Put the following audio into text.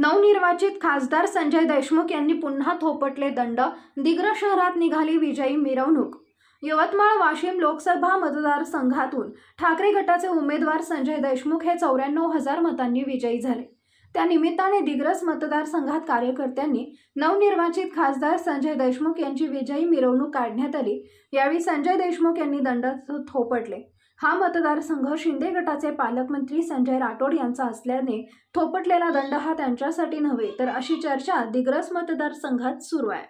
नवनिर्वाचित खासदार संजय देशमुख यांनी पुन्हा थोपटले दंड दिग्र शहरात निघाली विजयी मिरवणूक यवतमाळ वाशिम लोकसभा मतदारसंघातून ठाकरे गटाचे उमेदवार संजय देशमुख हे चौऱ्याण्णव हजार मतांनी विजयी झाले त्या निमित्ताने दिग्रस मतदारसंघात कार्यकर्त्यांनी नवनिर्वाचित खासदार संजय देशमुख यांची विजयी मिरवणूक काढण्यात आली यावेळी संजय देशमुख यांनी दंड थोपटले हा मतदारसंघ शिंदे गटाचे पालकमंत्री संजय राठोड यांचा असल्याने थोपटलेला दंड हा त्यांच्यासाठी नव्हे तर अशी चर्चा दिग्रस मतदारसंघात सुरू आहे